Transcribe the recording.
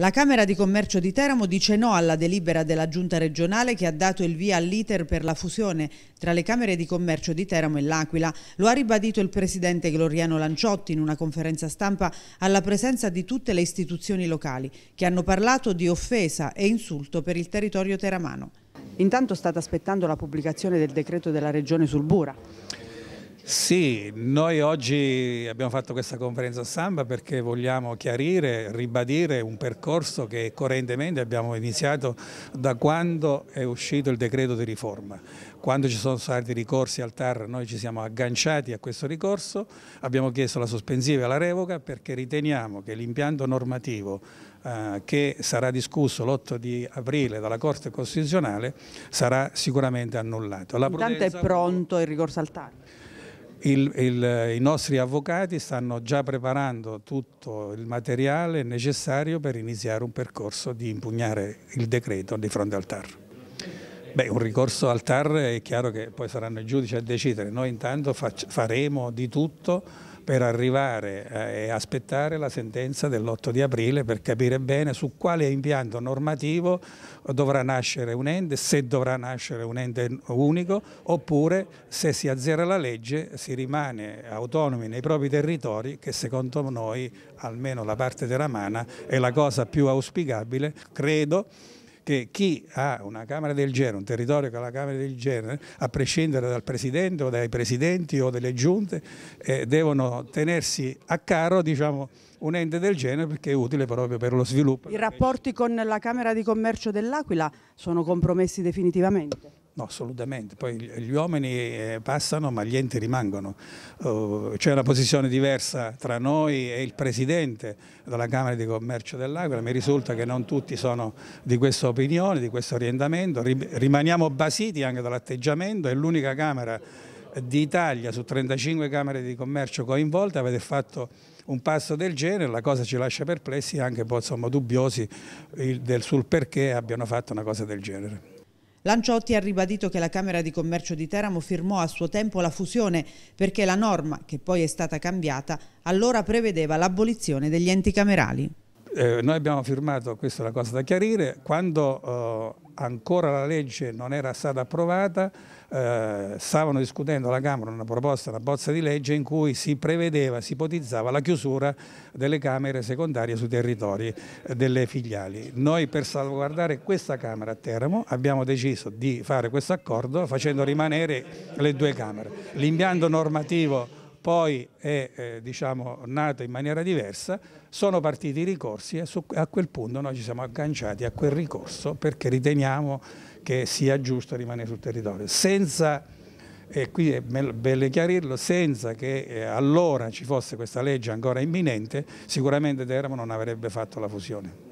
La Camera di Commercio di Teramo dice no alla delibera della Giunta regionale che ha dato il via all'iter per la fusione tra le Camere di Commercio di Teramo e L'Aquila. Lo ha ribadito il Presidente Gloriano Lanciotti in una conferenza stampa alla presenza di tutte le istituzioni locali che hanno parlato di offesa e insulto per il territorio teramano. Intanto state aspettando la pubblicazione del decreto della Regione sul Bura. Sì, noi oggi abbiamo fatto questa conferenza stampa perché vogliamo chiarire, ribadire un percorso che coerentemente abbiamo iniziato da quando è uscito il decreto di riforma. Quando ci sono stati ricorsi al TAR noi ci siamo agganciati a questo ricorso, abbiamo chiesto la sospensiva e la revoca perché riteniamo che l'impianto normativo eh, che sarà discusso l'8 di aprile dalla Corte Costituzionale sarà sicuramente annullato. La Intanto è pronto il ricorso al TAR? Il, il, I nostri avvocati stanno già preparando tutto il materiale necessario per iniziare un percorso di impugnare il decreto di fronte al TAR. Beh, un ricorso al TAR è chiaro che poi saranno i giudici a decidere, noi intanto faremo di tutto per arrivare eh, e aspettare la sentenza dell'8 di aprile per capire bene su quale impianto normativo dovrà nascere un ente, se dovrà nascere un ente unico oppure se si azzera la legge si rimane autonomi nei propri territori che secondo noi, almeno la parte teramana, è la cosa più auspicabile, credo che chi ha una Camera del genere, un territorio che ha la Camera del genere, a prescindere dal Presidente o dai Presidenti o delle giunte, eh, devono tenersi a caro diciamo, un ente del genere perché è utile proprio per lo sviluppo. I rapporti con la Camera di Commercio dell'Aquila sono compromessi definitivamente? No, assolutamente. Poi gli uomini eh, passano ma gli enti rimangono. Oh, c'è una posizione diversa tra noi e il Presidente della Camera di Commercio dell'Aquila. Mi risulta che non tutti sono di questa opinione, di questo orientamento. Rimaniamo basiti anche dall'atteggiamento. È l'unica Camera d'Italia su 35 Camere di Commercio coinvolte Avete fatto un passo del genere, la cosa ci lascia perplessi e anche po' insomma, dubbiosi sul perché abbiano fatto una cosa del genere. Lanciotti ha ribadito che la Camera di Commercio di Teramo firmò a suo tempo la fusione perché la norma, che poi è stata cambiata, allora prevedeva l'abolizione degli enti camerali. Eh, noi abbiamo firmato, questa è la cosa da chiarire, quando eh, ancora la legge non era stata approvata, eh, stavano discutendo alla Camera una proposta, una bozza di legge in cui si prevedeva, si ipotizzava la chiusura delle Camere secondarie sui territori eh, delle filiali. Noi per salvaguardare questa Camera a Teramo abbiamo deciso di fare questo accordo facendo rimanere le due Camere. L'impianto normativo poi è eh, diciamo, nata in maniera diversa, sono partiti i ricorsi e su, a quel punto noi ci siamo agganciati a quel ricorso perché riteniamo che sia giusto rimanere sul territorio. Senza, e qui è bene chiarirlo, senza che eh, allora ci fosse questa legge ancora imminente, sicuramente Teramo non avrebbe fatto la fusione.